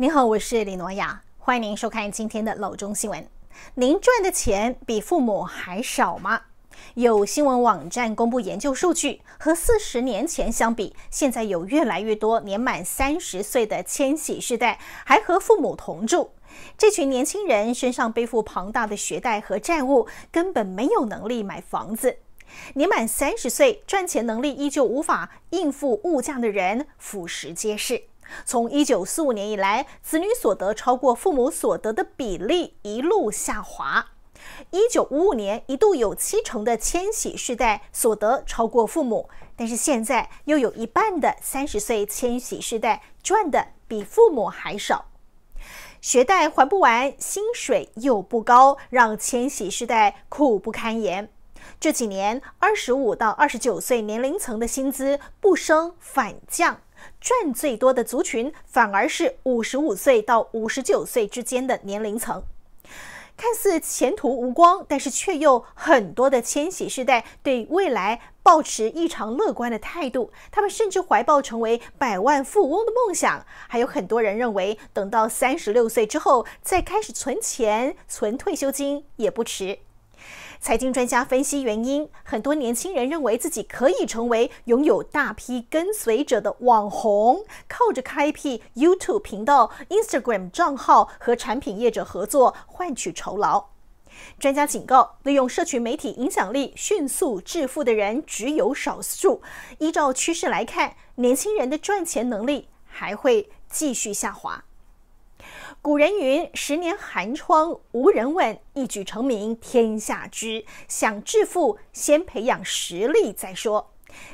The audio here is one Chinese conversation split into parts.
您好，我是李诺亚，欢迎您收看今天的《老中新闻》。您赚的钱比父母还少吗？有新闻网站公布研究数据，和四十年前相比，现在有越来越多年满三十岁的千禧世代还和父母同住。这群年轻人身上背负庞大的学贷和债务，根本没有能力买房子。年满三十岁赚钱能力依旧无法应付物价的人，俯拾皆是。从1945年以来，子女所得超过父母所得的比例一路下滑。1955年一度有七成的千禧世代所得超过父母，但是现在又有一半的三十岁千禧世代赚的比父母还少。学贷还不完，薪水又不高，让千禧世代苦不堪言。这几年，二十五到二十九岁年龄层的薪资不升反降。赚最多的族群反而是五十五岁到五十九岁之间的年龄层，看似前途无光，但是却又很多的千禧世代对未来抱持异常乐观的态度，他们甚至怀抱成为百万富翁的梦想，还有很多人认为等到三十六岁之后再开始存钱存退休金也不迟。财经专家分析原因：很多年轻人认为自己可以成为拥有大批跟随者的网红，靠着开辟 YouTube 频道、Instagram 账号和产品业者合作换取酬劳。专家警告，利用社群媒体影响力迅速致富的人只有少数。依照趋势来看，年轻人的赚钱能力还会继续下滑。古人云：“十年寒窗无人问，一举成名天下知。”想致富，先培养实力再说。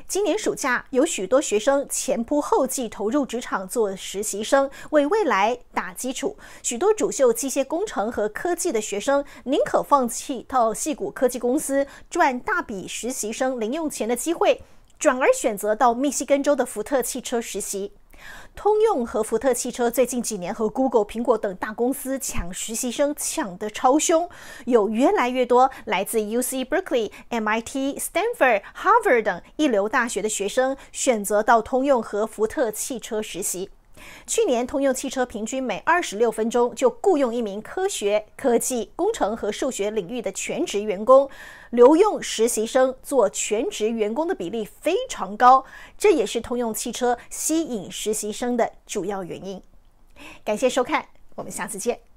今年暑假，有许多学生前仆后继投入职场做实习生，为未来打基础。许多主修机械工程和科技的学生，宁可放弃到硅谷科技公司赚大笔实习生零用钱的机会，转而选择到密西根州的福特汽车实习。通用和福特汽车最近几年和 Google、苹果等大公司抢实习生，抢得超凶。有越来越多来自 UC Berkeley、MIT、Stanford、Harvard 等一流大学的学生选择到通用和福特汽车实习。去年，通用汽车平均每二十六分钟就雇佣一名科学、科技、工程和数学领域的全职员工，留用实习生做全职员工的比例非常高，这也是通用汽车吸引实习生的主要原因。感谢收看，我们下次见。